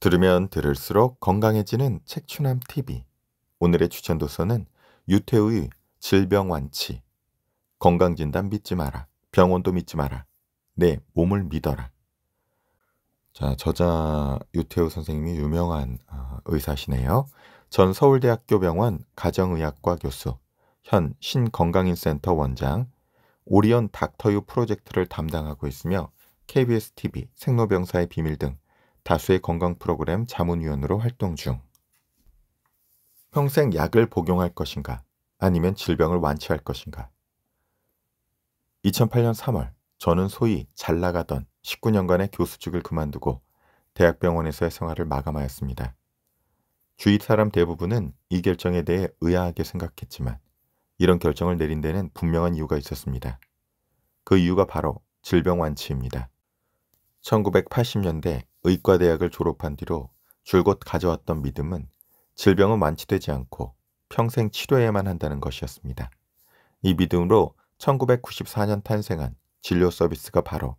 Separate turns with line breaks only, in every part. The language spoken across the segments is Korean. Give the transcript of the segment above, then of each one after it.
들으면 들을수록 건강해지는 책추남 TV. 오늘의 추천 도서는 유태우의 질병 완치. 건강진단 믿지 마라. 병원도 믿지 마라. 내 몸을 믿어라. 자, 저자 유태우 선생님이 유명한 어, 의사시네요. 전 서울대학교 병원 가정의학과 교수, 현 신건강인센터 원장, 오리온 닥터유 프로젝트를 담당하고 있으며 KBS TV, 생로병사의 비밀 등 다수의 건강 프로그램 자문위원으로 활동 중. 평생 약을 복용할 것인가 아니면 질병을 완치할 것인가. 2008년 3월 저는 소위 잘 나가던 19년간의 교수직을 그만두고 대학병원에서의 생활을 마감하였습니다. 주위 사람 대부분은 이 결정에 대해 의아하게 생각했지만 이런 결정을 내린 데는 분명한 이유가 있었습니다. 그 이유가 바로 질병 완치입니다. 1980년대 의과대학을 졸업한 뒤로 줄곧 가져왔던 믿음은 질병은 완치되지 않고 평생 치료해야만 한다는 것이었습니다. 이 믿음으로 1994년 탄생한 진료 서비스가 바로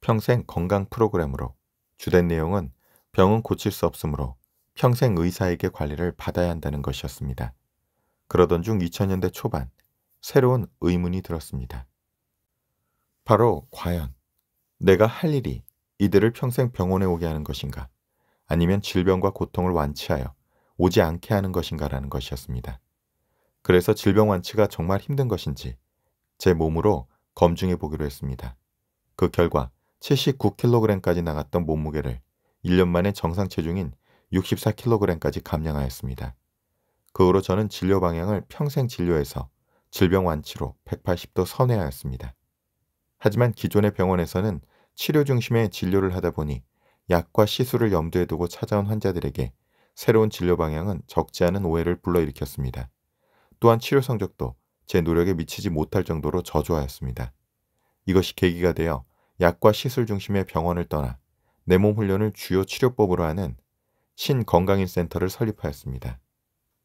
평생 건강 프로그램으로 주된 내용은 병은 고칠 수 없으므로 평생 의사에게 관리를 받아야 한다는 것이었습니다. 그러던 중 2000년대 초반 새로운 의문이 들었습니다. 바로 과연 내가 할 일이 이들을 평생 병원에 오게 하는 것인가 아니면 질병과 고통을 완치하여 오지 않게 하는 것인가라는 것이었습니다. 그래서 질병 완치가 정말 힘든 것인지 제 몸으로 검증해 보기로 했습니다. 그 결과 79kg까지 나갔던 몸무게를 1년 만에 정상 체중인 64kg까지 감량하였습니다. 그 후로 저는 진료 방향을 평생 진료해서 질병 완치로 180도 선회하였습니다. 하지만 기존의 병원에서는 치료 중심의 진료를 하다 보니 약과 시술을 염두에 두고 찾아온 환자들에게 새로운 진료 방향은 적지 않은 오해를 불러일으켰습니다. 또한 치료 성적도 제 노력에 미치지 못할 정도로 저조하였습니다. 이것이 계기가 되어 약과 시술 중심의 병원을 떠나 내 몸 훈련을 주요 치료법으로 하는 신건강인센터를 설립하였습니다.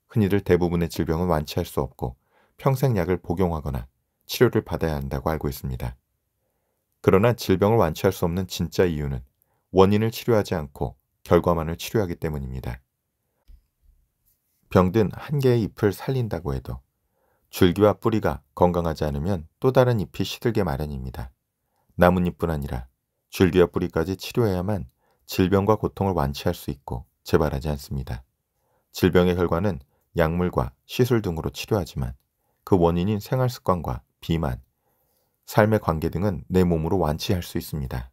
흔히들 대부분의 질병은 완치할 수 없고 평생 약을 복용하거나 치료를 받아야 한다고 알고 있습니다. 그러나 질병을 완치할 수 없는 진짜 이유는 원인을 치료하지 않고 결과만을 치료하기 때문입니다. 병든 한 개의 잎을 살린다고 해도 줄기와 뿌리가 건강하지 않으면 또 다른 잎이 시들게 마련입니다. 나뭇잎뿐 아니라 줄기와 뿌리까지 치료해야만 질병과 고통을 완치할 수 있고 재발하지 않습니다. 질병의 결과는 약물과 시술 등으로 치료하지만 그 원인인 생활 습관과 비만, 삶의 관계 등은 내 몸으로 완치할 수 있습니다.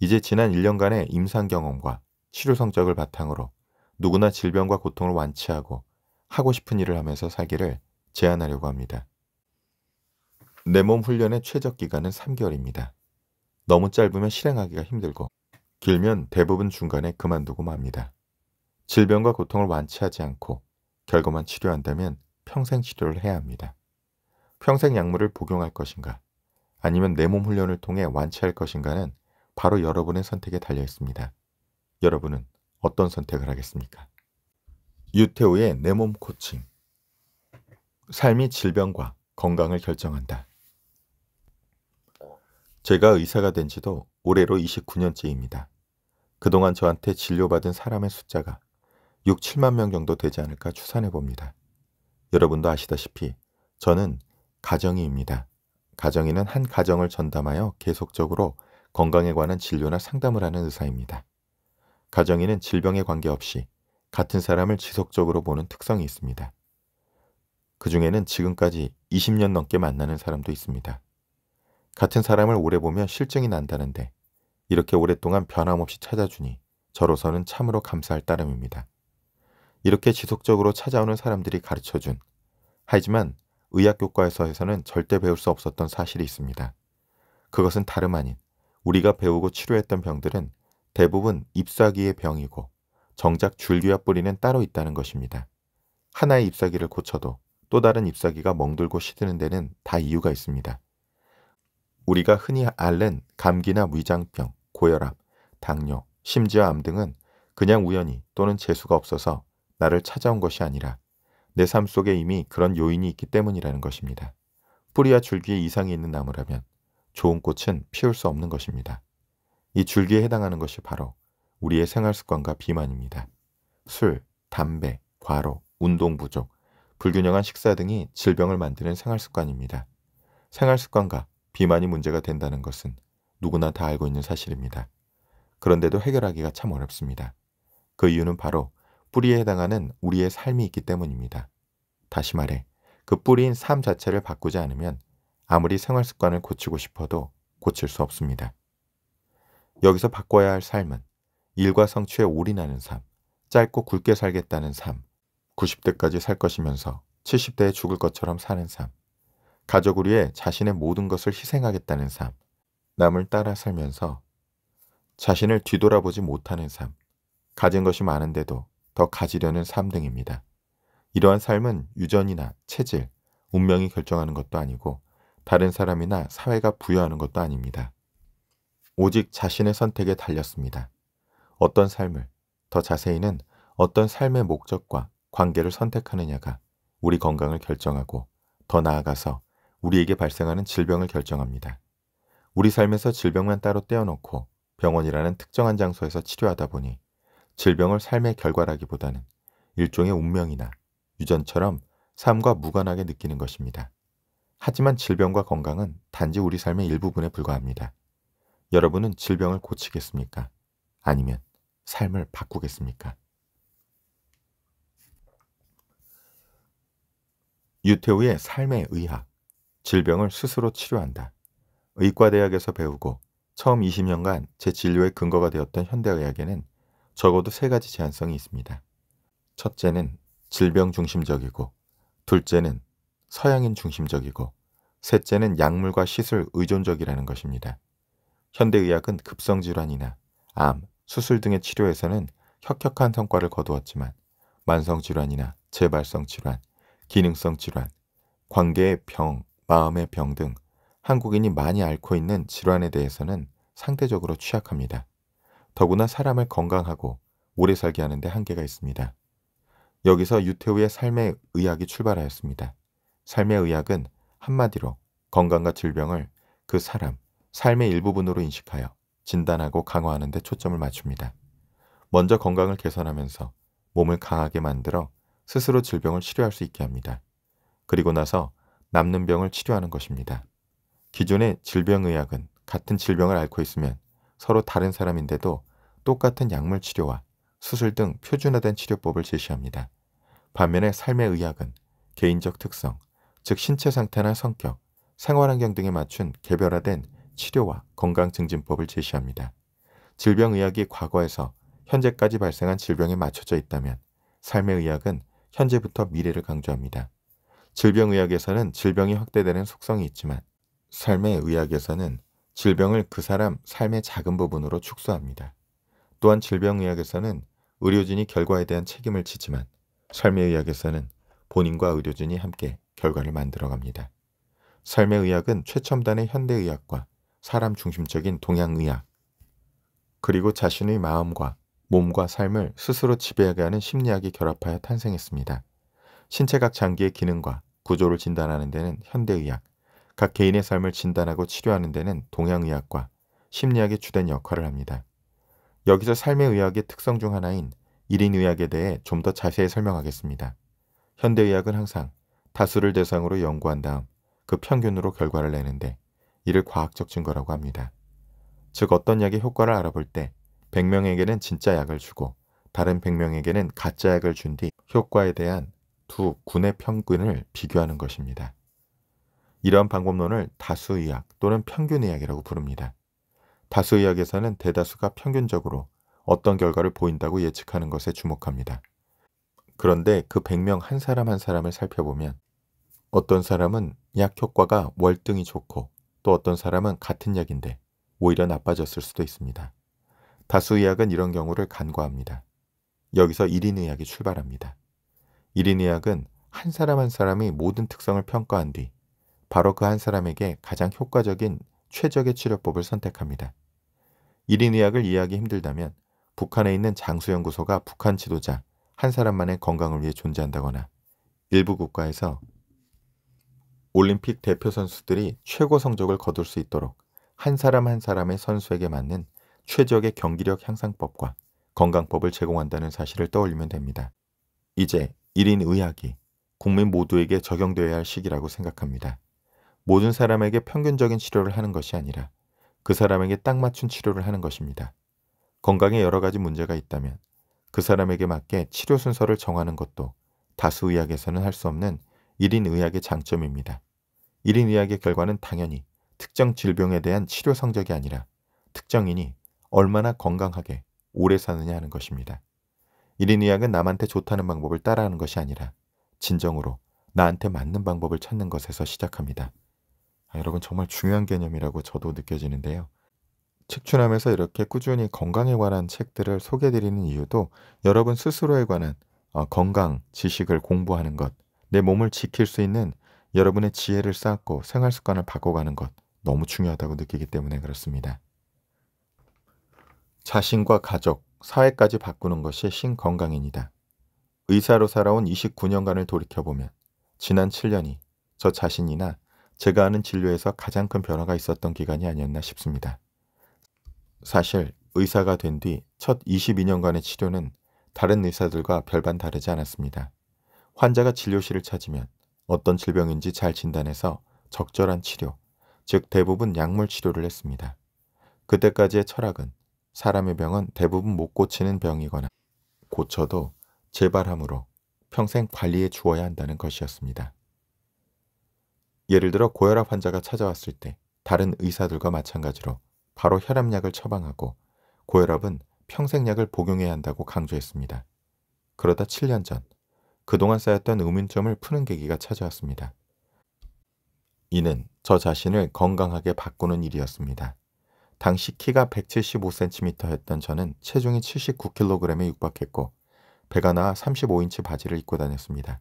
이제 지난 1년간의 임상 경험과 치료 성적을 바탕으로 누구나 질병과 고통을 완치하고 하고 싶은 일을 하면서 살기를 제안하려고 합니다. 내 몸 훈련의 최적 기간은 3개월입니다. 너무 짧으면 실행하기가 힘들고 길면 대부분 중간에 그만두고 맙니다. 질병과 고통을 완치하지 않고 결과만 치료한다면 평생 치료를 해야 합니다. 평생 약물을 복용할 것인가 아니면 내 몸 훈련을 통해 완치할 것인가는 바로 여러분의 선택에 달려 있습니다. 여러분은 어떤 선택을 하겠습니까? 유태우의 내 몸 코칭 삶이 질병과 건강을 결정한다. 제가 의사가 된 지도 올해로 29년째입니다. 그동안 저한테 진료받은 사람의 숫자가 6, 7만 명 정도 되지 않을까 추산해 봅니다. 여러분도 아시다시피 저는 가정의입니다. 가정의는 한 가정을 전담하여 계속적으로 건강에 관한 진료나 상담을 하는 의사입니다. 가정의는 질병에 관계없이 같은 사람을 지속적으로 보는 특성이 있습니다. 그 중에는 지금까지 20년 넘게 만나는 사람도 있습니다. 같은 사람을 오래 보면 실증이 난다는데 이렇게 오랫동안 변함없이 찾아주니 저로서는 참으로 감사할 따름입니다. 이렇게 지속적으로 찾아오는 사람들이 가르쳐준 하지만 의학 교과서에서는 절대 배울 수 없었던 사실이 있습니다. 그것은 다름 아닌 우리가 배우고 치료했던 병들은 대부분 잎사귀의 병이고 정작 줄기와 뿌리는 따로 있다는 것입니다. 하나의 잎사귀를 고쳐도 또 다른 잎사귀가 멍들고 시드는 데는 다 이유가 있습니다. 우리가 흔히 앓는 감기나 위장병, 고혈압, 당뇨, 심지어 암 등은 그냥 우연히 또는 재수가 없어서 나를 찾아온 것이 아니라 내삶 속에 이미 그런 요인이 있기 때문이라는 것입니다. 뿌리와 줄기에 이상이 있는 나무라면 좋은 꽃은 피울 수 없는 것입니다. 이 줄기에 해당하는 것이 바로 우리의 생활 습관과 비만입니다. 술, 담배, 과로, 운동 부족, 불균형한 식사 등이 질병을 만드는 생활 습관입니다. 생활 습관과 비만이 문제가 된다는 것은 누구나 다 알고 있는 사실입니다. 그런데도 해결하기가 참 어렵습니다. 그 이유는 바로 그 뿌리에 해당하는 우리의 삶이 있기 때문입니다. 다시 말해 그 뿌리인 삶 자체를 바꾸지 않으면 아무리 생활 습관을 고치고 싶어도 고칠 수 없습니다. 여기서 바꿔야 할 삶은 일과 성취에 올인하는 삶, 짧고 굵게 살겠다는 삶, 90대까지 살 것이면서 70대에 죽을 것처럼 사는 삶, 가족을 위해 자신의 모든 것을 희생하겠다는 삶, 남을 따라 살면서 자신을 뒤돌아보지 못하는 삶, 가진 것이 많은데도 더 가지려는 삶 등입니다. 이러한 삶은 유전이나 체질, 운명이 결정하는 것도 아니고 다른 사람이나 사회가 부여하는 것도 아닙니다. 오직 자신의 선택에 달렸습니다. 어떤 삶을, 더 자세히는 어떤 삶의 목적과 관계를 선택하느냐가 우리 건강을 결정하고 더 나아가서 우리에게 발생하는 질병을 결정합니다. 우리 삶에서 질병만 따로 떼어놓고 병원이라는 특정한 장소에서 치료하다 보니 질병을 삶의 결과라기보다는 일종의 운명이나 유전처럼 삶과 무관하게 느끼는 것입니다. 하지만 질병과 건강은 단지 우리 삶의 일부분에 불과합니다. 여러분은 질병을 고치겠습니까? 아니면 삶을 바꾸겠습니까? 유태우의 삶의 의학, 질병을 스스로 치료한다. 의과대학에서 배우고 처음 20년간 제 진료의 근거가 되었던 현대의학에는 적어도 세 가지 제한성이 있습니다. 첫째는 질병 중심적이고, 둘째는 서양인 중심적이고, 셋째는 약물과 시술 의존적이라는 것입니다. 현대의학은 급성질환이나 암, 수술 등의 치료에서는 혁혁한 성과를 거두었지만 만성질환이나 재발성 질환, 기능성 질환, 관계의 병, 마음의 병 등 한국인이 많이 앓고 있는 질환에 대해서는 상대적으로 취약합니다. 더구나 사람을 건강하고 오래 살게 하는데 한계가 있습니다. 여기서 유태우의 삶의 의학이 출발하였습니다. 삶의 의학은 한마디로 건강과 질병을 그 사람, 삶의 일부분으로 인식하여 진단하고 강화하는 데 초점을 맞춥니다. 먼저 건강을 개선하면서 몸을 강하게 만들어 스스로 질병을 치료할 수 있게 합니다. 그리고 나서 남는 병을 치료하는 것입니다. 기존의 질병의학은 같은 질병을 앓고 있으면 서로 다른 사람인데도 똑같은 약물 치료와 수술 등 표준화된 치료법을 제시합니다. 반면에 삶의 의학은 개인적 특성, 즉 신체 상태나 성격, 생활환경 등에 맞춘 개별화된 치료와 건강증진법을 제시합니다. 질병의학이 과거에서 현재까지 발생한 질병에 맞춰져 있다면 삶의 의학은 현재부터 미래를 강조합니다. 질병의학에서는 질병이 확대되는 속성이 있지만 삶의 의학에서는 질병을 그 사람 삶의 작은 부분으로 축소합니다. 또한 질병의학에서는 의료진이 결과에 대한 책임을 지지만 삶의 의학에서는 본인과 의료진이 함께 결과를 만들어갑니다. 삶의 의학은 최첨단의 현대의학과 사람 중심적인 동양의학, 그리고 자신의 마음과 몸과 삶을 스스로 지배하게 하는 심리학이 결합하여 탄생했습니다. 신체각 장기의 기능과 구조를 진단하는 데는 현대의학, 각 개인의 삶을 진단하고 치료하는 데는 동양의학과 심리학의 주된 역할을 합니다. 여기서 삶의 의학의 특성 중 하나인 1인 의학에 대해 좀 더 자세히 설명하겠습니다. 현대의학은 항상 다수를 대상으로 연구한 다음 그 평균으로 결과를 내는데 이를 과학적 증거라고 합니다. 즉 어떤 약의 효과를 알아볼 때 100명에게는 진짜 약을 주고 다른 100명에게는 가짜 약을 준 뒤 효과에 대한 두 군의 평균을 비교하는 것입니다. 이러한 방법론을 다수의학 또는 평균의학이라고 부릅니다. 다수의학에서는 대다수가 평균적으로 어떤 결과를 보인다고 예측하는 것에 주목합니다. 그런데 그 100명 한 사람 한 사람을 살펴보면 어떤 사람은 약 효과가 월등히 좋고 또 어떤 사람은 같은 약인데 오히려 나빠졌을 수도 있습니다. 다수의학은 이런 경우를 간과합니다. 여기서 1인 의학이 출발합니다. 1인 의학은 한 사람 한 사람이 모든 특성을 평가한 뒤 바로 그 한 사람에게 가장 효과적인 최적의 치료법을 선택합니다. 1인 의학을 이해하기 힘들다면 북한에 있는 장수연구소가 북한 지도자 한 사람만의 건강을 위해 존재한다거나 일부 국가에서 올림픽 대표 선수들이 최고 성적을 거둘 수 있도록 한 사람 한 사람의 선수에게 맞는 최적의 경기력 향상법과 건강법을 제공한다는 사실을 떠올리면 됩니다. 이제 1인 의학이 국민 모두에게 적용되어야 할 시기라고 생각합니다. 모든 사람에게 평균적인 치료를 하는 것이 아니라 그 사람에게 딱 맞춘 치료를 하는 것입니다. 건강에 여러 가지 문제가 있다면 그 사람에게 맞게 치료 순서를 정하는 것도 다수 의학에서는 할 수 없는 1인 의학의 장점입니다. 1인 의학의 결과는 당연히 특정 질병에 대한 치료 성적이 아니라 특정인이 얼마나 건강하게 오래 사느냐 하는 것입니다. 1인 의학은 남한테 좋다는 방법을 따라하는 것이 아니라 진정으로 나한테 맞는 방법을 찾는 것에서 시작합니다. 아, 여러분 정말 중요한 개념이라고 저도 느껴지는데요. 책추남에서 이렇게 꾸준히 건강에 관한 책들을 소개해드리는 이유도 여러분 스스로에 관한 어, 건강 지식을 공부하는 것, 내 몸을 지킬 수 있는 여러분의 지혜를 쌓고 생활 습관을 바꿔가는 것 너무 중요하다고 느끼기 때문에 그렇습니다. 자신과 가족, 사회까지 바꾸는 것이 신건강입니다. 의사로 살아온 29년간을 돌이켜보면 지난 7년이 저 자신이나 제가 아는 진료에서 가장 큰 변화가 있었던 기간이 아니었나 싶습니다. 사실 의사가 된 뒤 첫 22년간의 치료는 다른 의사들과 별반 다르지 않았습니다. 환자가 진료실을 찾으면 어떤 질병인지 잘 진단해서 적절한 치료, 즉 대부분 약물 치료를 했습니다. 그때까지의 철학은 사람의 병은 대부분 못 고치는 병이거나 고쳐도 재발함으로 평생 관리해 주어야 한다는 것이었습니다. 예를 들어 고혈압 환자가 찾아왔을 때 다른 의사들과 마찬가지로 바로 혈압약을 처방하고 고혈압은 평생약을 복용해야 한다고 강조했습니다. 그러다 7년 전 그동안 쌓였던 의문점을 푸는 계기가 찾아왔습니다. 이는 저 자신을 건강하게 바꾸는 일이었습니다. 당시 키가 175cm였던 저는 체중이 79kg에 육박했고 배가 나와 35인치 바지를 입고 다녔습니다.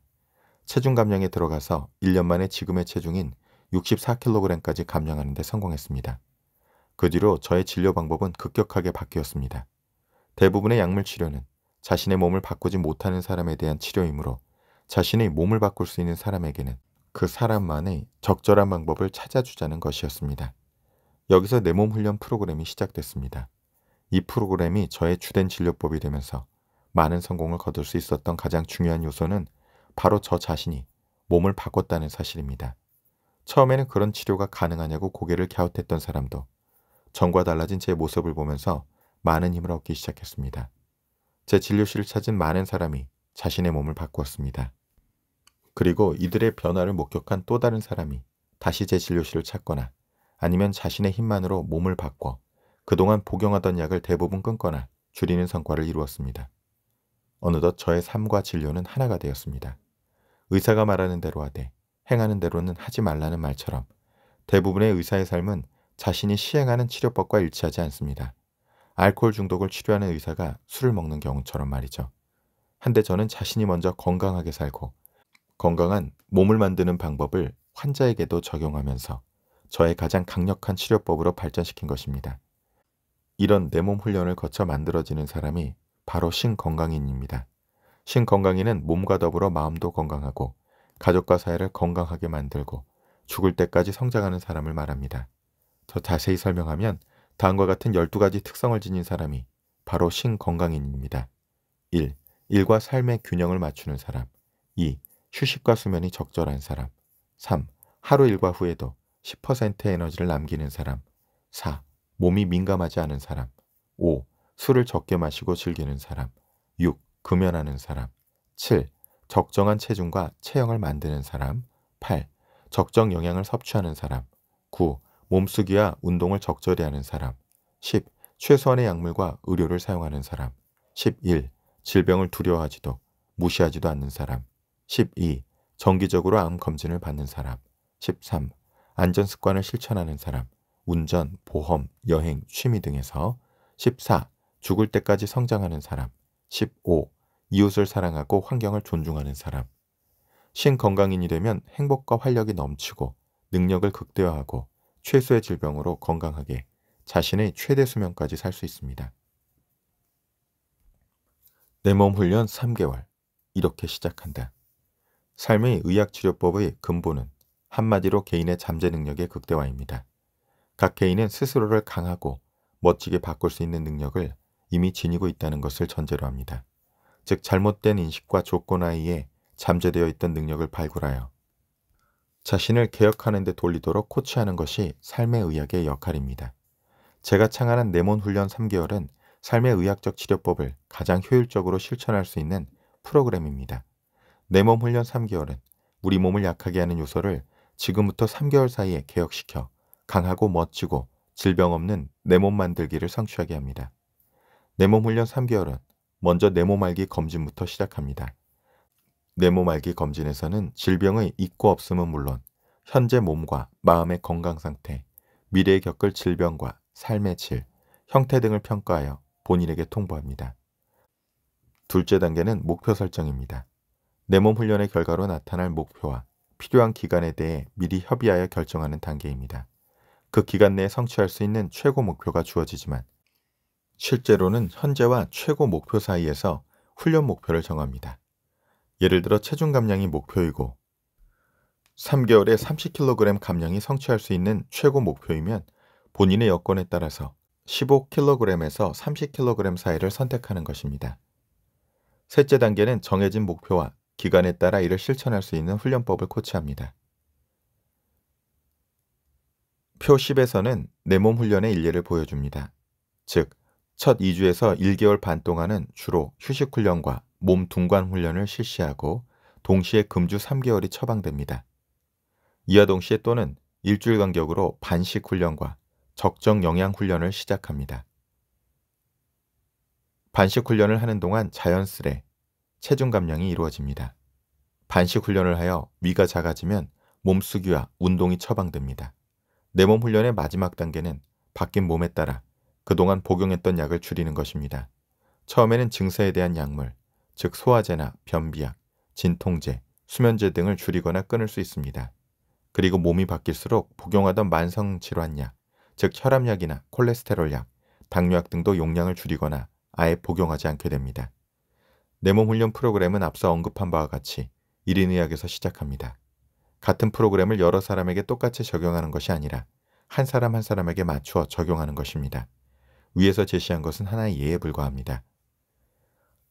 체중 감량에 들어가서 1년 만에 지금의 체중인 64kg까지 감량하는 데 성공했습니다. 그 뒤로 저의 진료 방법은 급격하게 바뀌었습니다. 대부분의 약물 치료는 자신의 몸을 바꾸지 못하는 사람에 대한 치료이므로 자신의 몸을 바꿀 수 있는 사람에게는 그 사람만의 적절한 방법을 찾아주자는 것이었습니다. 여기서 내 몸 훈련 프로그램이 시작됐습니다. 이 프로그램이 저의 주된 진료법이 되면서 많은 성공을 거둘 수 있었던 가장 중요한 요소는 바로 저 자신이 몸을 바꿨다는 사실입니다. 처음에는 그런 치료가 가능하냐고 고개를 갸웃했던 사람도 전과 달라진 제 모습을 보면서 많은 힘을 얻기 시작했습니다. 제 진료실을 찾은 많은 사람이 자신의 몸을 바꾸었습니다. 그리고 이들의 변화를 목격한 또 다른 사람이 다시 제 진료실을 찾거나 아니면 자신의 힘만으로 몸을 바꿔 그동안 복용하던 약을 대부분 끊거나 줄이는 성과를 이루었습니다. 어느덧 저의 삶과 진료는 하나가 되었습니다. 의사가 말하는 대로 하되 행하는 대로는 하지 말라는 말처럼 대부분의 의사의 삶은 자신이 시행하는 치료법과 일치하지 않습니다. 알코올 중독을 치료하는 의사가 술을 먹는 경우처럼 말이죠. 한데 저는 자신이 먼저 건강하게 살고 건강한 몸을 만드는 방법을 환자에게도 적용하면서 저의 가장 강력한 치료법으로 발전시킨 것입니다. 이런 내 몸 훈련을 거쳐 만들어지는 사람이 바로 신건강인입니다. 신건강이는 몸과 더불어 마음도 건강하고 가족과 사회를 건강하게 만들고 죽을 때까지 성장하는 사람을 말합니다. 더 자세히 설명하면 다음과 같은 12가지 특성을 지닌 사람이 바로 신건강인입니다. 1. 일과 삶의 균형을 맞추는 사람 2. 휴식과 수면이 적절한 사람 3. 하루 일과 후에도 10%의 에너지를 남기는 사람 4. 몸이 민감하지 않은 사람 5. 술을 적게 마시고 즐기는 사람 6. 금연하는 사람 7. 적정한 체중과 체형을 만드는 사람 8. 적정 영양을 섭취하는 사람 9. 몸쓰기와 운동을 적절히 하는 사람 10. 최소한의 약물과 의료를 사용하는 사람 11. 질병을 두려워하지도 무시하지도 않는 사람 12. 정기적으로 암 검진을 받는 사람 13. 안전 습관을 실천하는 사람 운전, 보험, 여행, 취미 등에서 14. 죽을 때까지 성장하는 사람 15. 이웃을 사랑하고 환경을 존중하는 사람. 신건강인이 되면 행복과 활력이 넘치고 능력을 극대화하고 최소의 질병으로 건강하게 자신의 최대 수명까지 살 수 있습니다. 내 몸 훈련 3개월 이렇게 시작한다. 삶의 의학치료법의 근본은 한마디로 개인의 잠재 능력의 극대화입니다. 각 개인은 스스로를 강하고 멋지게 바꿀 수 있는 능력을 이미 지니고 있다는 것을 전제로 합니다. 즉 잘못된 인식과 조건 아이에 잠재되어 있던 능력을 발굴하여 자신을 개혁하는 데 돌리도록 코치하는 것이 삶의 의학의 역할입니다. 제가 창안한 네몬 훈련 3개월은 삶의 의학적 치료법을 가장 효율적으로 실천할 수 있는 프로그램입니다. 네몸 훈련 3개월은 우리 몸을 약하게 하는 요소를 지금부터 3개월 사이에 개혁시켜 강하고 멋지고 질병 없는 내몸 만들기를 성취하게 합니다. 내몸 훈련 3개월은 먼저 네모 말기 검진부터 시작합니다. 네모 말기 검진에서는 질병의 있고 없음은 물론 현재 몸과 마음의 건강 상태, 미래에 겪을 질병과 삶의 질, 형태 등을 평가하여 본인에게 통보합니다. 둘째 단계는 목표 설정입니다. 내 몸 훈련의 결과로 나타날 목표와 필요한 기간에 대해 미리 협의하여 결정하는 단계입니다. 그 기간 내에 성취할 수 있는 최고 목표가 주어지지만 실제로는 현재와 최고 목표 사이에서 훈련 목표를 정합니다. 예를 들어 체중 감량이 목표이고 3개월에 30kg 감량이 성취할 수 있는 최고 목표이면 본인의 여건에 따라서 15kg에서 30kg 사이를 선택하는 것입니다. 셋째 단계는 정해진 목표와 기간에 따라 이를 실천할 수 있는 훈련법을 코치합니다. 표 10에서는 내 몸 훈련의 일례를 보여줍니다. 즉, 첫 2주에서 1개월 반 동안은 주로 휴식훈련과 몸둥관 훈련을 실시하고 동시에 금주 3개월이 처방됩니다. 이와 동시에 또는 일주일 간격으로 반식 훈련과 적정 영양 훈련을 시작합니다. 반식 훈련을 하는 동안 자연스레 체중 감량이 이루어집니다. 반식 훈련을 하여 위가 작아지면 몸쓰기와 운동이 처방됩니다. 내 몸 훈련의 마지막 단계는 바뀐 몸에 따라 그동안 복용했던 약을 줄이는 것입니다. 처음에는 증세에 대한 약물, 즉 소화제나 변비약, 진통제, 수면제 등을 줄이거나 끊을 수 있습니다. 그리고 몸이 바뀔수록 복용하던 만성 질환약, 즉 혈압약이나 콜레스테롤약, 당뇨약 등도 용량을 줄이거나 아예 복용하지 않게 됩니다. 내 몸 훈련 프로그램은 앞서 언급한 바와 같이 1인 의학에서 시작합니다. 같은 프로그램을 여러 사람에게 똑같이 적용하는 것이 아니라 한 사람 한 사람에게 맞추어 적용하는 것입니다. 위에서 제시한 것은 하나의 예에 불과합니다.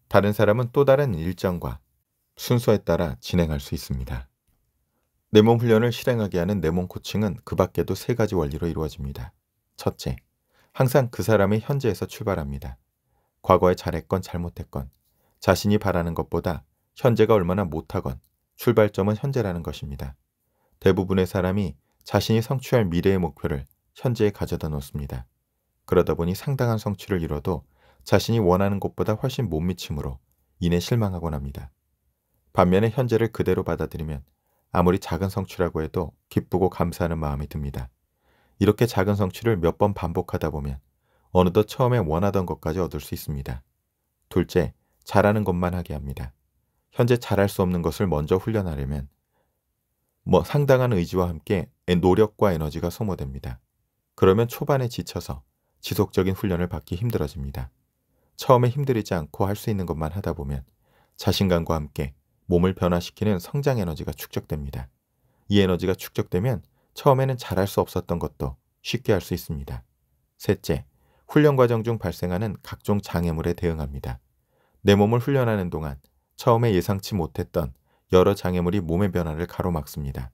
다른 사람은 또 다른 일정과 순서에 따라 진행할 수 있습니다. 내 몸 훈련을 실행하게 하는 내 몸 코칭은 그 밖에도 세 가지 원리로 이루어집니다. 첫째, 항상 그 사람의 현재에서 출발합니다. 과거에 잘했건 잘못했건 자신이 바라는 것보다 현재가 얼마나 못하건 출발점은 현재라는 것입니다. 대부분의 사람이 자신이 성취할 미래의 목표를 현재에 가져다 놓습니다. 그러다 보니 상당한 성취를 이뤄도 자신이 원하는 것보다 훨씬 못 미치므로 이내 실망하곤 합니다. 반면에 현재를 그대로 받아들이면 아무리 작은 성취라고 해도 기쁘고 감사하는 마음이 듭니다. 이렇게 작은 성취를 몇 번 반복하다 보면 어느덧 처음에 원하던 것까지 얻을 수 있습니다. 둘째, 잘하는 것만 하게 합니다. 현재 잘할 수 없는 것을 먼저 훈련하려면 뭐 상당한 의지와 함께 노력과 에너지가 소모됩니다. 그러면 초반에 지쳐서 지속적인 훈련을 받기 힘들어집니다. 처음에 힘들이지 않고 할 수 있는 것만 하다 보면 자신감과 함께 몸을 변화시키는 성장 에너지가 축적됩니다. 이 에너지가 축적되면 처음에는 잘할 수 없었던 것도 쉽게 할 수 있습니다. 셋째, 훈련 과정 중 발생하는 각종 장애물에 대응합니다. 내 몸을 훈련하는 동안 처음에 예상치 못했던 여러 장애물이 몸의 변화를 가로막습니다.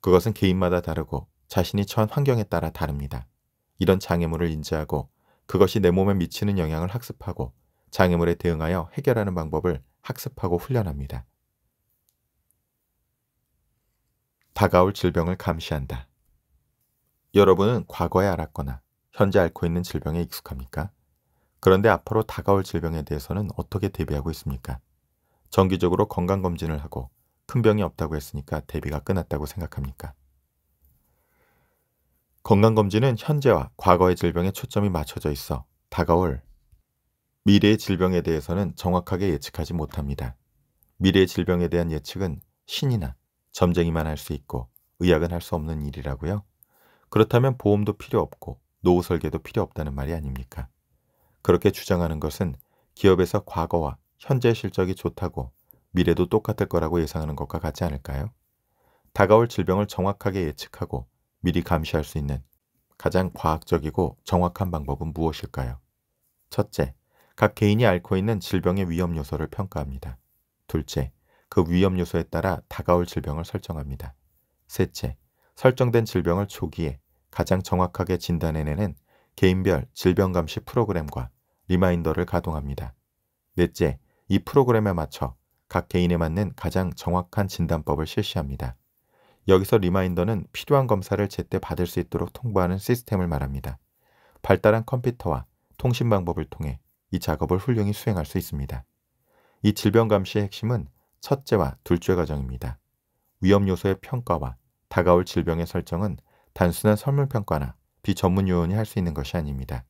그것은 개인마다 다르고 자신이 처한 환경에 따라 다릅니다. 이런 장애물을 인지하고 그것이 내 몸에 미치는 영향을 학습하고 장애물에 대응하여 해결하는 방법을 학습하고 훈련합니다. 다가올 질병을 감시한다. 여러분은 과거에 알았거나 현재 앓고 있는 질병에 익숙합니까? 그런데 앞으로 다가올 질병에 대해서는 어떻게 대비하고 있습니까? 정기적으로 건강검진을 하고 큰 병이 없다고 했으니까 대비가 끝났다고 생각합니까? 건강검진은 현재와 과거의 질병에 초점이 맞춰져 있어 다가올 미래의 질병에 대해서는 정확하게 예측하지 못합니다. 미래의 질병에 대한 예측은 신이나 점쟁이만 할 수 있고 의학은 할 수 없는 일이라고요. 그렇다면 보험도 필요 없고 노후 설계도 필요 없다는 말이 아닙니까? 그렇게 주장하는 것은 기업에서 과거와 현재의 실적이 좋다고 미래도 똑같을 거라고 예상하는 것과 같지 않을까요? 다가올 질병을 정확하게 예측하고 미리 감시할 수 있는 가장 과학적이고 정확한 방법은 무엇일까요? 첫째, 각 개인이 앓고 있는 질병의 위험 요소를 평가합니다. 둘째, 그 위험 요소에 따라 다가올 질병을 설정합니다. 셋째, 설정된 질병을 초기에 가장 정확하게 진단해내는 개인별 질병감시 프로그램과 리마인더를 가동합니다. 넷째, 이 프로그램에 맞춰 각 개인에 맞는 가장 정확한 진단법을 실시합니다. 여기서 리마인더는 필요한 검사를 제때 받을 수 있도록 통보하는 시스템을 말합니다. 발달한 컴퓨터와 통신 방법을 통해 이 작업을 훌륭히 수행할 수 있습니다. 이 질병 감시의 핵심은 첫째와 둘째 과정입니다. 위험 요소의 평가와 다가올 질병의 설정은 단순한 설문 평가나 비전문 요원이 할 수 있는 것이 아닙니다.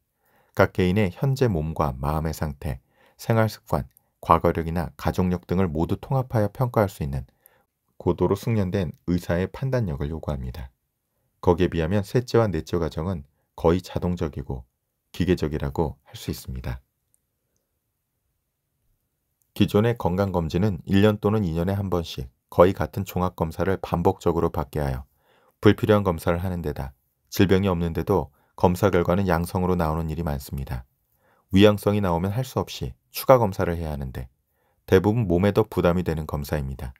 각 개인의 현재 몸과 마음의 상태, 생활 습관, 과거력이나 가족력 등을 모두 통합하여 평가할 수 있는 고도로 숙련된 의사의 판단력을 요구합니다. 거기에 비하면 셋째와 넷째 과정은 거의 자동적이고 기계적이라고 할 수 있습니다. 기존의 건강검진은 1년 또는 2년에 한 번씩 거의 같은 종합검사를 반복적으로 받게 하여 불필요한 검사를 하는 데다 질병이 없는데도 검사 결과는 양성으로 나오는 일이 많습니다. 위양성이 나오면 할 수 없이 추가 검사를 해야 하는데 대부분 몸에 도 부담이 되는 검사입니다.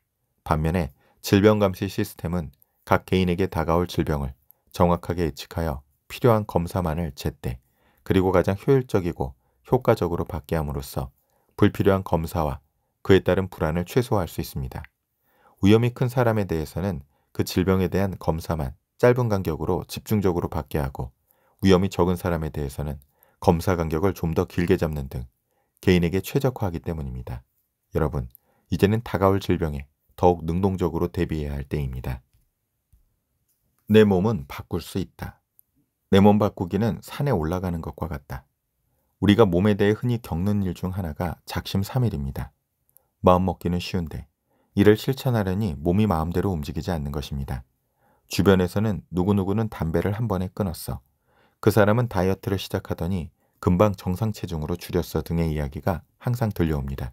반면에 질병감시 시스템은 각 개인에게 다가올 질병을 정확하게 예측하여 필요한 검사만을 제때 그리고 가장 효율적이고 효과적으로 받게 함으로써 불필요한 검사와 그에 따른 불안을 최소화할 수 있습니다. 위험이 큰 사람에 대해서는 그 질병에 대한 검사만 짧은 간격으로 집중적으로 받게 하고 위험이 적은 사람에 대해서는 검사 간격을 좀 더 길게 잡는 등 개인에게 최적화하기 때문입니다. 여러분, 이제는 다가올 질병에 더욱 능동적으로 대비해야 할 때입니다. 내 몸은 바꿀 수 있다. 내 몸 바꾸기는 산에 올라가는 것과 같다. 우리가 몸에 대해 흔히 겪는 일 중 하나가 작심삼일입니다. 마음 먹기는 쉬운데 이를 실천하려니 몸이 마음대로 움직이지 않는 것입니다. 주변에서는 누구누구는 담배를 한 번에 끊었어. 그 사람은 다이어트를 시작하더니 금방 정상 체중으로 줄였어 등의 이야기가 항상 들려옵니다.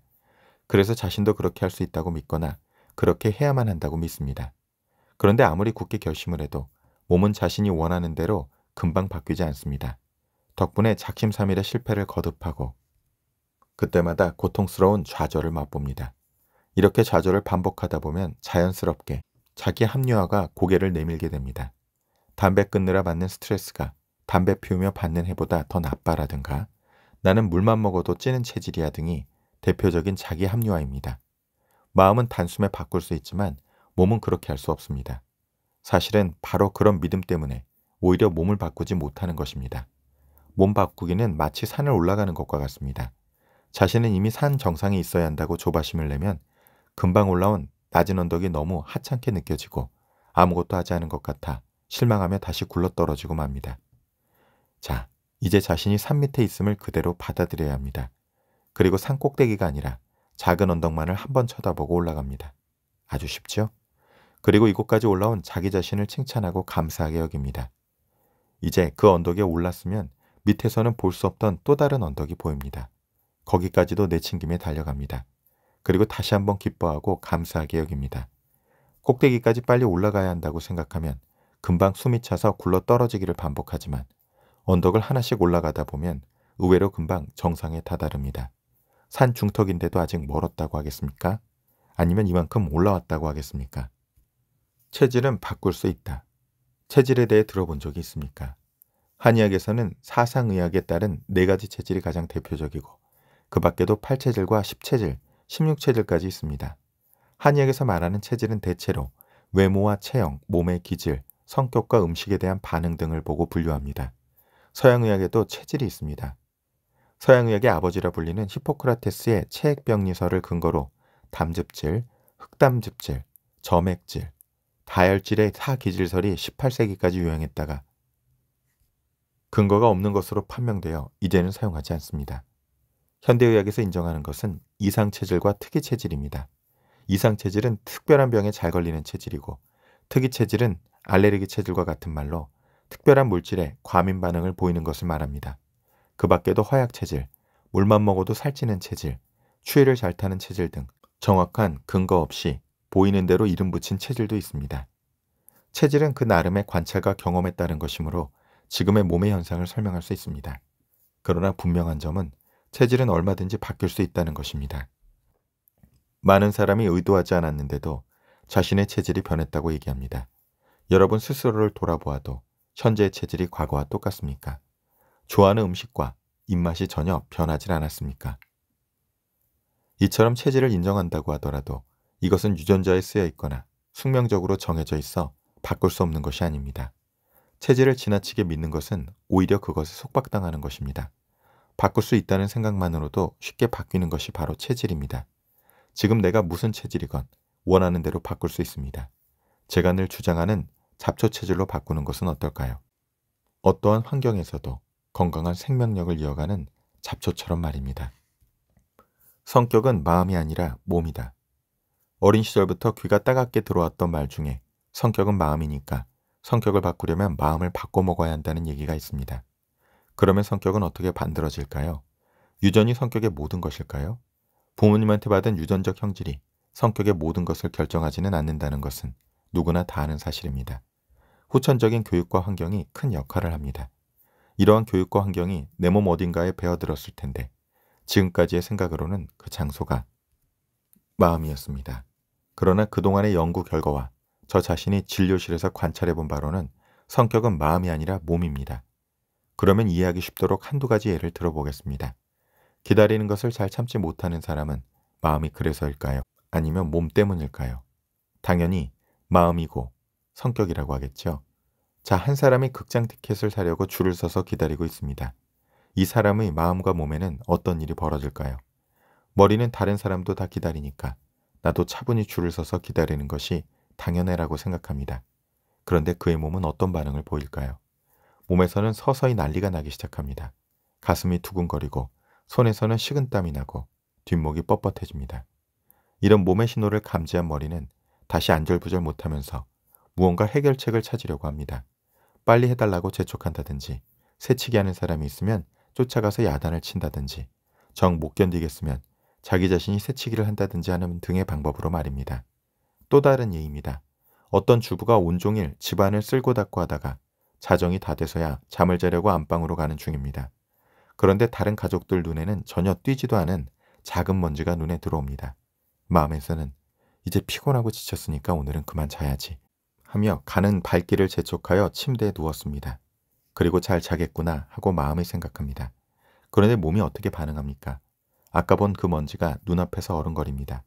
그래서 자신도 그렇게 할 수 있다고 믿거나 그렇게 해야만 한다고 믿습니다. 그런데 아무리 굳게 결심을 해도 몸은 자신이 원하는 대로 금방 바뀌지 않습니다. 덕분에 작심삼일의 실패를 거듭하고 그때마다 고통스러운 좌절을 맛봅니다. 이렇게 좌절을 반복하다 보면 자연스럽게 자기 합리화가 고개를 내밀게 됩니다. 담배 끊느라 받는 스트레스가 담배 피우며 받는 해보다 더 나빠라든가 나는 물만 먹어도 찌는 체질이야 등이 대표적인 자기 합리화입니다. 마음은 단숨에 바꿀 수 있지만 몸은 그렇게 할 수 없습니다. 사실은 바로 그런 믿음 때문에 오히려 몸을 바꾸지 못하는 것입니다. 몸 바꾸기는 마치 산을 올라가는 것과 같습니다. 자신은 이미 산 정상에 있어야 한다고 조바심을 내면 금방 올라온 낮은 언덕이 너무 하찮게 느껴지고 아무것도 하지 않은 것 같아 실망하며 다시 굴러떨어지고 맙니다. 자, 이제 자신이 산 밑에 있음을 그대로 받아들여야 합니다. 그리고 산 꼭대기가 아니라 작은 언덕만을 한번 쳐다보고 올라갑니다. 아주 쉽죠 그리고 이곳까지 올라온 자기 자신을 칭찬하고 감사하게 여깁니다. 이제 그 언덕에 올랐으면 밑에서는 볼 수 없던 또 다른 언덕이 보입니다. 거기까지도 내친김에 달려갑니다. 그리고 다시 한번 기뻐하고 감사하게 여깁니다. 꼭대기까지 빨리 올라가야 한다고 생각하면 금방 숨이 차서 굴러 떨어지기를 반복하지만 언덕을 하나씩 올라가다 보면 의외로 금방 정상에 다다릅니다. 산 중턱인데도 아직 멀었다고 하겠습니까? 아니면 이만큼 올라왔다고 하겠습니까? 체질은 바꿀 수 있다. 체질에 대해 들어본 적이 있습니까? 한의학에서는 사상의학에 따른 네 가지 체질이 가장 대표적이고 그 밖에도 팔체질과십체질 16체질까지 있습니다. 한의학에서 말하는 체질은 대체로 외모와 체형, 몸의 기질, 성격과 음식에 대한 반응 등을 보고 분류합니다. 서양의학에도 체질이 있습니다. 서양의학의 아버지라 불리는 히포크라테스의 체액병리설을 근거로 담즙질, 흑담즙질, 점액질, 다혈질의 사기질설이 18세기까지 유행했다가 근거가 없는 것으로 판명되어 이제는 사용하지 않습니다. 현대의학에서 인정하는 것은 이상체질과 특이체질입니다. 이상체질은 특별한 병에 잘 걸리는 체질이고 특이체질은 알레르기 체질과 같은 말로 특별한 물질에 과민 반응을 보이는 것을 말합니다. 그 밖에도 허약 체질, 물만 먹어도 살찌는 체질, 추위를 잘 타는 체질 등 정확한 근거 없이 보이는 대로 이름 붙인 체질도 있습니다. 체질은 그 나름의 관찰과 경험에 따른 것이므로 지금의 몸의 현상을 설명할 수 있습니다. 그러나 분명한 점은 체질은 얼마든지 바뀔 수 있다는 것입니다. 많은 사람이 의도하지 않았는데도 자신의 체질이 변했다고 얘기합니다. 여러분 스스로를 돌아보아도 현재의 체질이 과거와 똑같습니까? 좋아하는 음식과 입맛이 전혀 변하지 않았습니까? 이처럼 체질을 인정한다고 하더라도 이것은 유전자에 쓰여 있거나 숙명적으로 정해져 있어 바꿀 수 없는 것이 아닙니다. 체질을 지나치게 믿는 것은 오히려 그것에 속박당하는 것입니다. 바꿀 수 있다는 생각만으로도 쉽게 바뀌는 것이 바로 체질입니다. 지금 내가 무슨 체질이건 원하는 대로 바꿀 수 있습니다. 제가 늘 주장하는 잡초 체질로 바꾸는 것은 어떨까요? 어떠한 환경에서도 건강한 생명력을 이어가는 잡초처럼 말입니다. 성격은 마음이 아니라 몸이다. 어린 시절부터 귀가 따갑게 들어왔던 말 중에 성격은 마음이니까 성격을 바꾸려면 마음을 바꿔먹어야 한다는 얘기가 있습니다. 그러면 성격은 어떻게 만들어질까요? 유전이 성격의 모든 것일까요? 부모님한테 받은 유전적 형질이 성격의 모든 것을 결정하지는 않는다는 것은 누구나 다 아는 사실입니다. 후천적인 교육과 환경이 큰 역할을 합니다. 이러한 교육과 환경이 내 몸 어딘가에 배어들었을 텐데 지금까지의 생각으로는 그 장소가 마음이었습니다. 그러나 그동안의 연구 결과와 저 자신이 진료실에서 관찰해 본 바로는 성격은 마음이 아니라 몸입니다. 그러면 이해하기 쉽도록 한두 가지 예를 들어보겠습니다. 기다리는 것을 잘 참지 못하는 사람은 마음이 그래서일까요? 아니면 몸 때문일까요? 당연히 마음이고 성격이라고 하겠죠. 자, 한 사람이 극장 티켓을 사려고 줄을 서서 기다리고 있습니다. 이 사람의 마음과 몸에는 어떤 일이 벌어질까요? 머리는 다른 사람도 다 기다리니까 나도 차분히 줄을 서서 기다리는 것이 당연해라고 생각합니다. 그런데 그의 몸은 어떤 반응을 보일까요? 몸에서는 서서히 난리가 나기 시작합니다. 가슴이 두근거리고 손에서는 식은땀이 나고 뒷목이 뻣뻣해집니다. 이런 몸의 신호를 감지한 머리는 다시 안절부절 못하면서 무언가 해결책을 찾으려고 합니다. 빨리 해달라고 재촉한다든지 새치기 하는 사람이 있으면 쫓아가서 야단을 친다든지 정 못 견디겠으면 자기 자신이 새치기를 한다든지 하는 등의 방법으로 말입니다. 또 다른 예입니다. 어떤 주부가 온종일 집안을 쓸고 닦고 하다가 자정이 다 돼서야 잠을 자려고 안방으로 가는 중입니다. 그런데 다른 가족들 눈에는 전혀 뛰지도 않은 작은 먼지가 눈에 들어옵니다. 마음에서는 이제 피곤하고 지쳤으니까 오늘은 그만 자야지. 하며 가는 발길을 재촉하여 침대에 누웠습니다. 그리고 잘 자겠구나 하고 마음을 생각합니다. 그런데 몸이 어떻게 반응합니까? 아까 본 그 먼지가 눈앞에서 어른거립니다.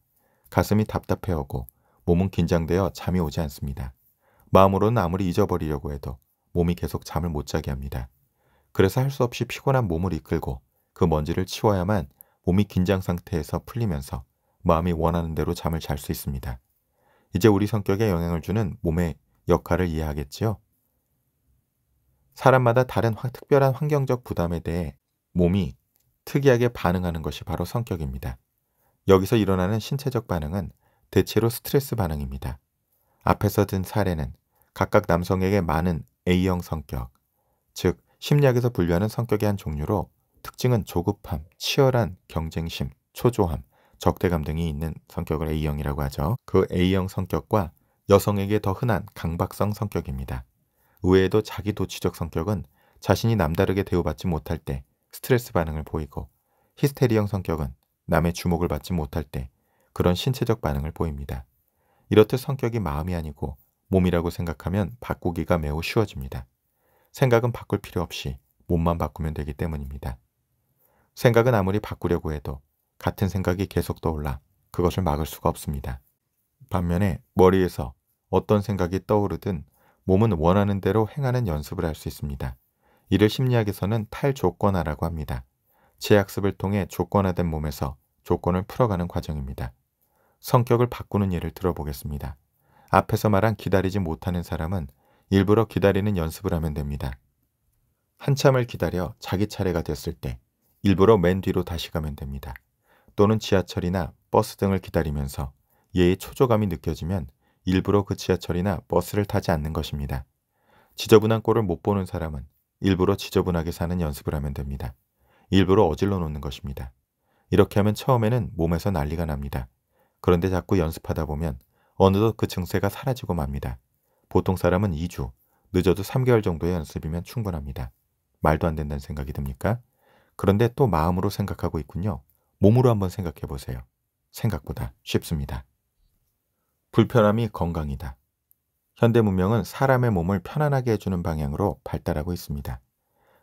가슴이 답답해오고 몸은 긴장되어 잠이 오지 않습니다. 마음으로는 아무리 잊어버리려고 해도 몸이 계속 잠을 못 자게 합니다. 그래서 할 수 없이 피곤한 몸을 이끌고 그 먼지를 치워야만 몸이 긴장 상태에서 풀리면서 마음이 원하는 대로 잠을 잘 수 있습니다. 이제 우리 성격에 영향을 주는 몸의 역할을 이해하겠지요. 사람마다 다른 특별한 환경적 부담에 대해 몸이 특이하게 반응하는 것이 바로 성격입니다. 여기서 일어나는 신체적 반응은 대체로 스트레스 반응입니다. 앞에서 든 사례는 각각 남성에게 많은 A형 성격, 즉 심리학에서 분류하는 성격의 한 종류로 특징은 조급함, 치열한 경쟁심, 초조함, 적대감 등이 있는 성격을 A형이라고 하죠. 그 A형 성격과 여성에게 더 흔한 강박성 성격입니다. 의외에도 자기 도취적 성격은 자신이 남다르게 대우받지 못할 때 스트레스 반응을 보이고 히스테리형 성격은 남의 주목을 받지 못할 때 그런 신체적 반응을 보입니다. 이렇듯 성격이 마음이 아니고 몸이라고 생각하면 바꾸기가 매우 쉬워집니다. 생각은 바꿀 필요 없이 몸만 바꾸면 되기 때문입니다. 생각은 아무리 바꾸려고 해도 같은 생각이 계속 떠올라 그것을 막을 수가 없습니다. 반면에 머리에서 어떤 생각이 떠오르든 몸은 원하는 대로 행하는 연습을 할 수 있습니다. 이를 심리학에서는 탈조건화라고 합니다. 재학습을 통해 조건화된 몸에서 조건을 풀어가는 과정입니다. 성격을 바꾸는 예를 들어보겠습니다. 앞에서 말한 기다리지 못하는 사람은 일부러 기다리는 연습을 하면 됩니다. 한참을 기다려 자기 차례가 됐을 때 일부러 맨 뒤로 다시 가면 됩니다. 또는 지하철이나 버스 등을 기다리면서 예의 초조감이 느껴지면 일부러 그 지하철이나 버스를 타지 않는 것입니다. 지저분한 꼴을 못 보는 사람은 일부러 지저분하게 사는 연습을 하면 됩니다. 일부러 어질러 놓는 것입니다. 이렇게 하면 처음에는 몸에서 난리가 납니다. 그런데 자꾸 연습하다 보면 어느덧 그 증세가 사라지고 맙니다. 보통 사람은 2주, 늦어도 3개월 정도의 연습이면 충분합니다. 말도 안 된다는 생각이 듭니까? 그런데 또 마음으로 생각하고 있군요. 몸으로 한번 생각해 보세요. 생각보다 쉽습니다. 불편함이 건강이다. 현대 문명은 사람의 몸을 편안하게 해주는 방향으로 발달하고 있습니다.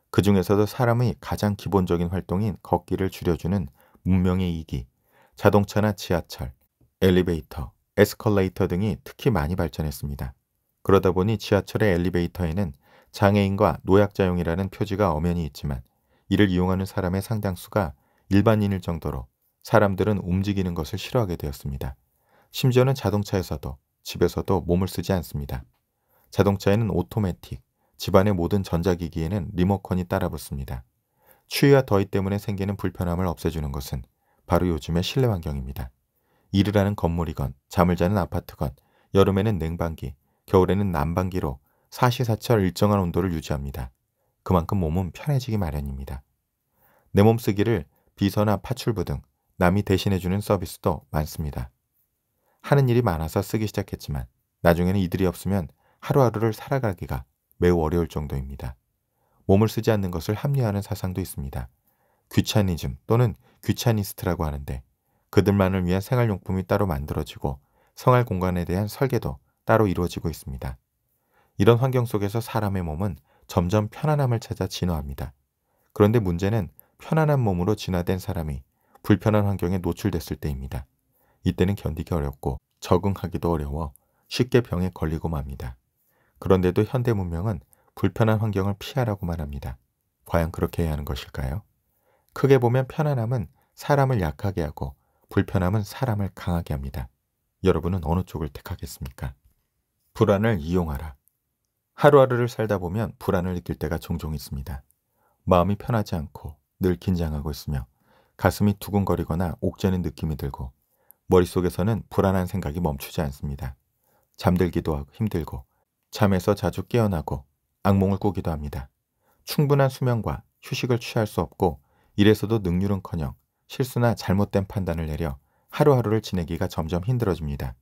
그 중에서도 사람의 가장 기본적인 활동인 걷기를 줄여주는 문명의 이기, 자동차나 지하철, 엘리베이터, 에스컬레이터 등이 특히 많이 발전했습니다. 그러다 보니 지하철의 엘리베이터에는 장애인과 노약자용이라는 표지가 엄연히 있지만 이를 이용하는 사람의 상당수가 일반인일 정도로 사람들은 움직이는 것을 싫어하게 되었습니다. 심지어는 자동차에서도 집에서도 몸을 쓰지 않습니다. 자동차에는 오토매틱, 집안의 모든 전자기기에는 리모컨이 따라붙습니다. 추위와 더위 때문에 생기는 불편함을 없애주는 것은 바로 요즘의 실내 환경입니다. 일을 하는 건물이건 잠을 자는 아파트건 여름에는 냉방기, 겨울에는 난방기로 사시사철 일정한 온도를 유지합니다. 그만큼 몸은 편해지기 마련입니다. 내 몸쓰기를 비서나 파출부 등 남이 대신해주는 서비스도 많습니다. 하는 일이 많아서 쓰기 시작했지만 나중에는 이들이 없으면 하루하루를 살아가기가 매우 어려울 정도입니다. 몸을 쓰지 않는 것을 합리화하는 사상도 있습니다. 귀차니즘 또는 귀차니스트라고 하는데 그들만을 위한 생활용품이 따로 만들어지고 생활 공간에 대한 설계도 따로 이루어지고 있습니다. 이런 환경 속에서 사람의 몸은 점점 편안함을 찾아 진화합니다. 그런데 문제는 편안한 몸으로 진화된 사람이 불편한 환경에 노출됐을 때입니다. 이때는 견디기 어렵고 적응하기도 어려워 쉽게 병에 걸리고 맙니다. 그런데도 현대 문명은 불편한 환경을 피하라고말 합니다. 과연 그렇게 해야 하는 것일까요? 크게 보면 편안함은 사람을 약하게 하고 불편함은 사람을 강하게 합니다. 여러분은 어느 쪽을 택하겠습니까? 불안을 이용하라. 하루하루를 살다 보면 불안을 느낄 때가 종종 있습니다. 마음이 편하지 않고 늘 긴장하고 있으며 가슴이 두근거리거나 옥죄는 느낌이 들고 머릿속에서는 불안한 생각이 멈추지 않습니다. 잠들기도 하고 힘들고 잠에서 자주 깨어나고 악몽을 꾸기도 합니다. 충분한 수면과 휴식을 취할 수 없고 이래서도 능률은커녕 실수나 잘못된 판단을 내려 하루하루를 지내기가 점점 힘들어집니다.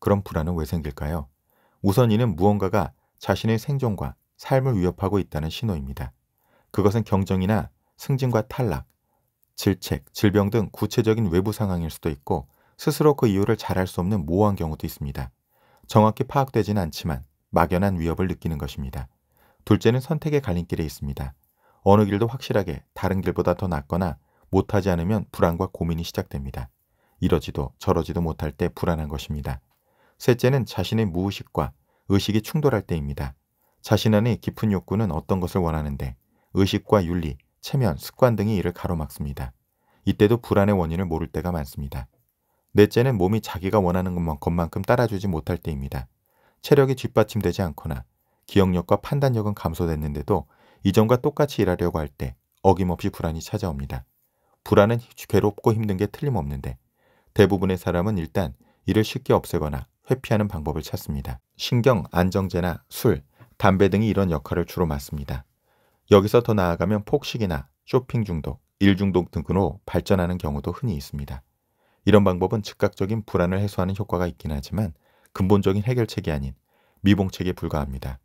그럼 불안은 왜 생길까요? 우선 이는 무언가가 자신의 생존과 삶을 위협하고 있다는 신호입니다. 그것은 경쟁이나 승진과 탈락, 질책, 질병 등 구체적인 외부 상황일 수도 있고 스스로 그 이유를 잘 알 수 없는 모호한 경우도 있습니다. 정확히 파악되지는 않지만 막연한 위협을 느끼는 것입니다. 둘째는 선택의 갈림길에 있습니다. 어느 길도 확실하게 다른 길보다 더 낫거나 못하지 않으면 불안과 고민이 시작됩니다. 이러지도 저러지도 못할 때 불안한 것입니다. 셋째는 자신의 무의식과 의식이 충돌할 때입니다. 자신 안의 깊은 욕구는 어떤 것을 원하는데 의식과 윤리, 체면, 습관 등이 이를 가로막습니다. 이때도 불안의 원인을 모를 때가 많습니다. 넷째는 몸이 자기가 원하는 것만큼 따라주지 못할 때입니다. 체력이 뒷받침되지 않거나 기억력과 판단력은 감소됐는데도 이전과 똑같이 일하려고 할 때 어김없이 불안이 찾아옵니다. 불안은 괴롭고 힘든 게 틀림없는데 대부분의 사람은 일단 이를 쉽게 없애거나 회피하는 방법을 찾습니다. 신경, 안정제나 술, 담배 등이 이런 역할을 주로 맡습니다. 여기서 더 나아가면 폭식이나 쇼핑 중독, 일 중독 등으로 발전하는 경우도 흔히 있습니다. 이런 방법은 즉각적인 불안을 해소하는 효과가 있긴 하지만 근본적인 해결책이 아닌 미봉책에 불과합니다.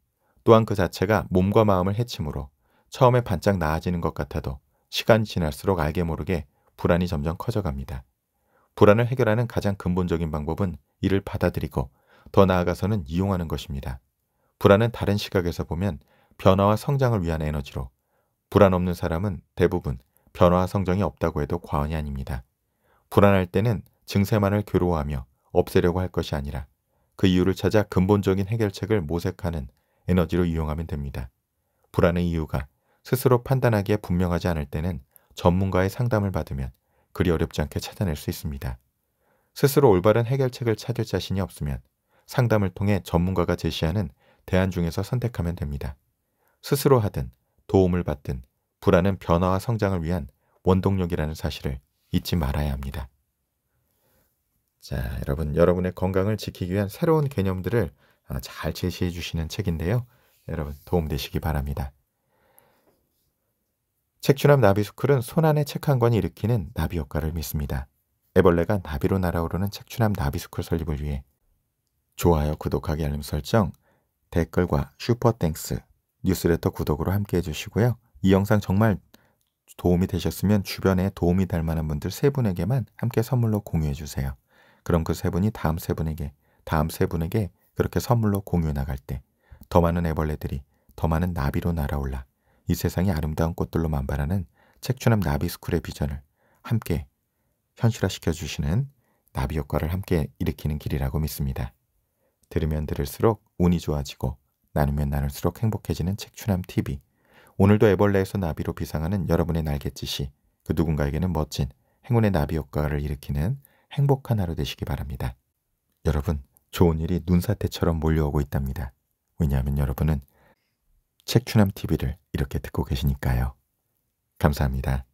또한 그 자체가 몸과 마음을 해치므로 처음에 반짝 나아지는 것 같아도 시간이 지날수록 알게 모르게 불안이 점점 커져갑니다. 불안을 해결하는 가장 근본적인 방법은 이를 받아들이고 더 나아가서는 이용하는 것입니다. 불안은 다른 시각에서 보면 변화와 성장을 위한 에너지로 불안 없는 사람은 대부분 변화와 성장이 없다고 해도 과언이 아닙니다. 불안할 때는 증세만을 괴로워하며 없애려고 할 것이 아니라 그 이유를 찾아 근본적인 해결책을 모색하는 에너지로 이용하면 됩니다. 불안의 이유가 스스로 판단하기에 분명하지 않을 때는 전문가의 상담을 받으면 그리 어렵지 않게 찾아낼 수 있습니다. 스스로 올바른 해결책을 찾을 자신이 없으면 상담을 통해 전문가가 제시하는 대안 중에서 선택하면 됩니다. 스스로 하든 도움을 받든 불안은 변화와 성장을 위한 원동력이라는 사실을 잊지 말아야 합니다. 자, 여러분, 여러분의 건강을 지키기 위한 새로운 개념들을 아, 잘 제시해 주시는 책인데요. 여러분, 도움되시기 바랍니다. 책추남 나비스쿨은 손안에 책 한 권이 일으키는 나비 효과를 믿습니다. 애벌레가 나비로 날아오르는 책추남 나비스쿨 설립을 위해 좋아요, 구독하기, 알림 설정, 댓글과 슈퍼땡스 뉴스레터 구독으로 함께 해주시고요. 이 영상 정말 도움이 되셨으면 주변에 도움이 될 만한 분들 세 분에게만 함께 선물로 공유해 주세요. 그럼 그 세 분이 다음 세 분에게, 다음 세 분에게 그렇게 선물로 공유해 나갈 때 더 많은 애벌레들이 더 많은 나비로 날아올라 이 세상의 아름다운 꽃들로 만발하는 책추남 나비스쿨의 비전을 함께 현실화시켜 주시는 나비 효과를 함께 일으키는 길이라고 믿습니다. 들으면 들을수록 운이 좋아지고 나누면 나눌수록 행복해지는 책추남 TV. 오늘도 애벌레에서 나비로 비상하는 여러분의 날갯짓이 그 누군가에게는 멋진 행운의 나비 효과를 일으키는 행복한 하루 되시기 바랍니다. 여러분, 좋은 일이 눈사태처럼 몰려오고 있답니다. 왜냐하면 여러분은 책추남 TV를 이렇게 듣고 계시니까요. 감사합니다.